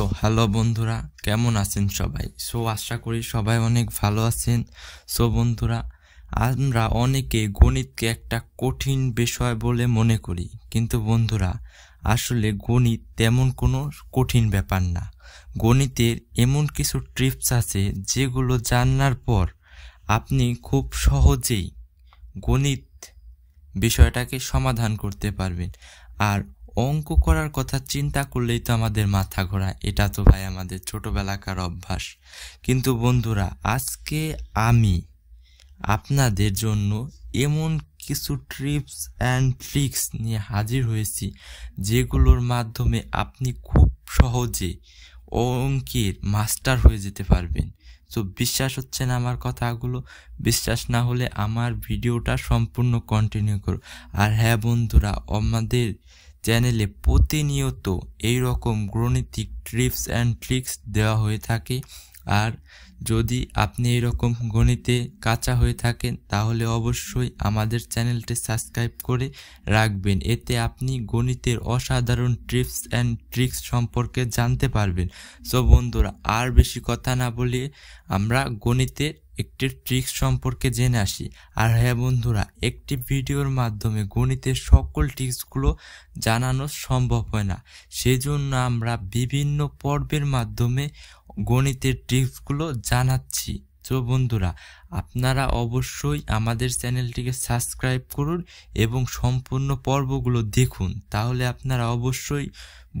so hello বন্ধুরা কেমন আছেন সবাই সো আশা করি সবাই অনেক ভালো আছেন সো বন্ধুরা আমরা অনেকে গণিতকে একটা কঠিন বিষয় বলে মনে করি কিন্তু বন্ধুরা আসলে গণিত তেমন কোনো কঠিন ব্যাপার না গণিতের এমন কিছু ট্রিপস আছে যেগুলো জানার পর আপনি খুব সহজেই গণিত বিষয়টাকে সমাধান করতে পারবেন আর অঙ্ক করার কথা চিন্তা করলেই তো আমাদের মাথা ঘোরা এটা তো ভাই আমাদের ছোটোবেলাকার অভ্যাস কিন্তু বন্ধুরা আজকে আমি আপনাদের জন্য এমন কিছু ট্রিপস অ্যান্ড ট্রিক্স নিয়ে হাজির হয়েছি যেগুলোর মাধ্যমে আপনি খুব সহজে অঙ্কের মাস্টার হয়ে যেতে পারবেন তো বিশ্বাস হচ্ছে না আমার কথাগুলো বিশ্বাস না হলে আমার ভিডিওটা সম্পূর্ণ কন্টিনিউ করো আর হ্যাঁ বন্ধুরা আমাদের চ্যানেলে প্রতিনিয়ত এই রকম গণিতিক ট্রিপস অ্যান্ড ট্রিক্স দেওয়া হয়ে থাকে আর যদি আপনি এরকম গণিতে কাঁচা হয়ে থাকেন তাহলে অবশ্যই আমাদের চ্যানেলটি সাবস্ক্রাইব করে রাখবেন এতে আপনি গণিতের অসাধারণ ট্রিপস অ্যান্ড ট্রিক্স সম্পর্কে জানতে পারবেন সো বন্ধুরা আর বেশি কথা না বলে আমরা গণিতের একটি ট্রিক্স সম্পর্কে জেনে আসি আর হ্যাঁ বন্ধুরা একটি ভিডিওর মাধ্যমে গণিতের সকল ট্রিক্সগুলো জানানো সম্ভব হয় না সেজন্য আমরা বিভিন্ন পর্বের মাধ্যমে গণিতের টিপসগুলো জানাচ্ছি তো বন্ধুরা আপনারা অবশ্যই আমাদের চ্যানেলটিকে সাবস্ক্রাইব করুন এবং সম্পূর্ণ পর্বগুলো দেখুন তাহলে আপনারা অবশ্যই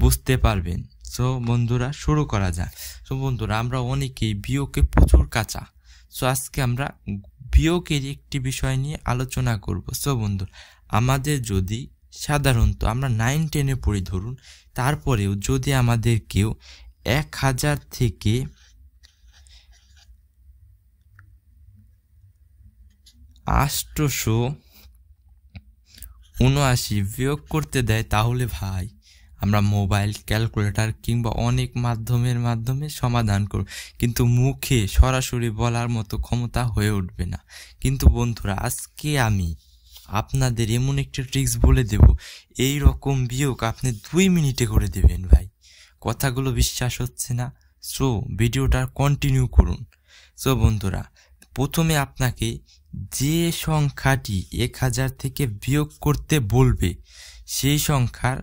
বুঝতে পারবেন সো বন্ধুরা শুরু করা যাক সো বন্ধুরা আমরা অনেকেই বিয়োগকে প্রচুর কাঁচা সো আজকে আমরা বিয়োগের একটি বিষয় নিয়ে আলোচনা করব সো বন্ধু আমাদের যদি সাধারণত আমরা নাইন টেনে পড়ি ধরুন তারপরেও যদি আমাদের কেউ এক হাজার থেকে আষ্টশো উনআশি বিয়োগ করতে দেয় তাহলে ভাই আমরা মোবাইল ক্যালকুলেটার কিংবা অনেক মাধ্যমের মাধ্যমে সমাধান করব কিন্তু মুখে সরাসরি বলার মতো ক্ষমতা হয়ে উঠবে না কিন্তু বন্ধুরা আজকে আমি আপনাদের এমন একটা ট্রিক্স বলে দেব এই রকম বিয়োগ আপনি দুই মিনিটে করে দেবেন ভাই কথাগুলো বিশ্বাস হচ্ছে না সো ভিডিওটা কন্টিনিউ করুন সো বন্ধুরা প্রথমে আপনাকে যে সংখ্যাটি এক হাজার থেকে বিয়োগ করতে বলবে সেই সংখ্যার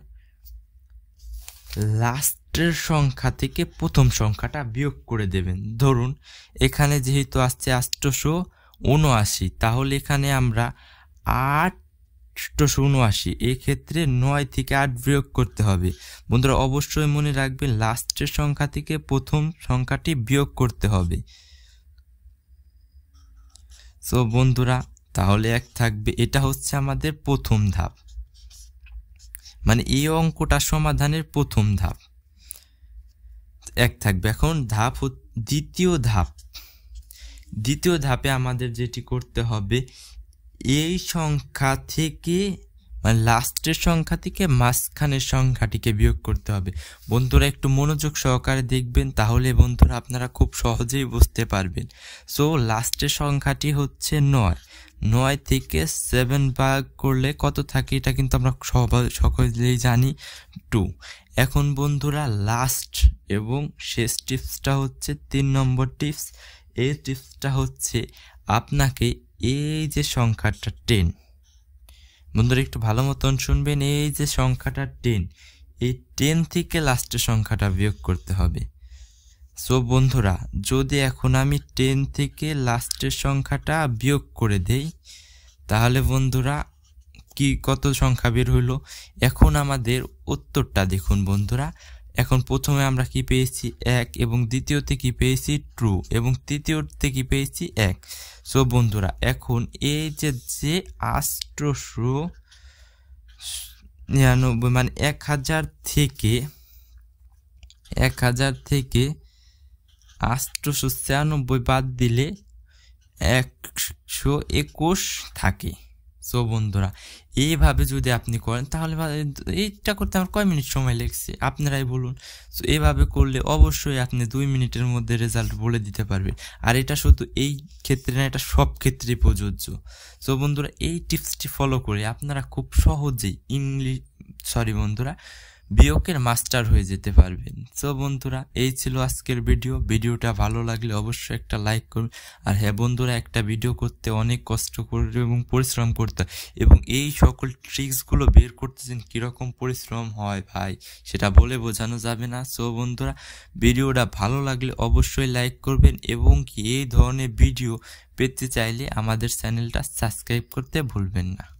লাস্টের সংখ্যা থেকে প্রথম সংখ্যাটা বিয়োগ করে দেবেন ধরুন এখানে যেহেতু আসছে আষ্টশো উনআশি তাহলে এখানে আমরা আট শূন্য আসে এক্ষেত্রে নয় থেকে আট বিয়োগ করতে হবে বন্ধুরা অবশ্যই মনে রাখবে লাস্টের সংখ্যা থেকে প্রথম সংখ্যাটি বিয়োগ করতে হবে সো বন্ধুরা তাহলে এক থাকবে এটা হচ্ছে আমাদের প্রথম ধাপ মানে এই অঙ্কটা সমাধানের প্রথম ধাপ এক থাকবে এখন ধাপ দ্বিতীয় ধাপ দ্বিতীয় ধাপে আমাদের যেটি করতে হবে এই সংখ্যা থেকে মানে লাস্টের সংখ্যা থেকে মাঝখানের সংখ্যাটিকে বিয়োগ করতে হবে বন্ধুরা একটু মনোযোগ সহকারে দেখবেন তাহলে বন্ধুরা আপনারা খুব সহজেই বুঝতে পারবেন সো লাস্টের সংখ্যাটি হচ্ছে নয় নয় থেকে সেভেন ভাগ করলে কত থাকে এটা কিন্তু আমরা সকলেই জানি টু এখন বন্ধুরা লাস্ট এবং শেষ টিপসটা হচ্ছে তিন নম্বর টিপস এই টিপসটা হচ্ছে আপনাকে এই যে সংখ্যাটা টেন বন্ধুরা একটু ভালো মতন শুনবেন এই যে সংখ্যাটা টেন এই টেন থেকে লাস্টের সংখ্যাটা বিয়োগ করতে হবে সো বন্ধুরা যদি এখন আমি টেন থেকে লাস্টের সংখ্যাটা বিয়োগ করে দেই তাহলে বন্ধুরা কি কত সংখ্যা বের হইল এখন আমাদের উত্তরটা দেখুন বন্ধুরা এখন প্রথমে আমরা কি পেয়েছি এক এবং দ্বিতীয়তে কি পেয়েছি ট্রু এবং তৃতীয়তে কি পেয়েছি এক সো বন্ধুরা এখন এই যে যে আষ্টশো নিরানব্বই মানে এক হাজার থেকে এক হাজার থেকে আষ্টশো ছিয়ানব্বই বাদ দিলে একশো একুশ থাকে সো বন্ধুরা এইভাবে যদি আপনি করেন তাহলে এইটা করতে আমার কয় মিনিট সময় লেগছে আপনারাই বলুন সো এইভাবে করলে অবশ্যই আপনি দুই মিনিটের মধ্যে রেজাল্ট বলে দিতে পারবেন আর এটা শুধু এই ক্ষেত্রে না এটা সব ক্ষেত্রেই প্রযোজ্য সো বন্ধুরা এই টিপসটি ফলো করে আপনারা খুব সহজেই ইংলিশ সরি বন্ধুরা বিয়োগের মাস্টার হয়ে যেতে পারবেন সো বন্ধুরা এই ছিল আজকের ভিডিও ভিডিওটা ভালো লাগলে অবশ্যই একটা লাইক করুন আর হ্যাঁ বন্ধুরা একটা ভিডিও করতে অনেক কষ্ট করে এবং পরিশ্রম করতে এবং এই সকল ট্রিক্সগুলো বের করতেছেন কীরকম পরিশ্রম হয় ভাই সেটা বলে বোঝানো যাবে না সো বন্ধুরা ভিডিওটা ভালো লাগলে অবশ্যই লাইক করবেন এবং কি এই ধরনের ভিডিও পেতে চাইলে আমাদের চ্যানেলটা সাবস্ক্রাইব করতে ভুলবেন না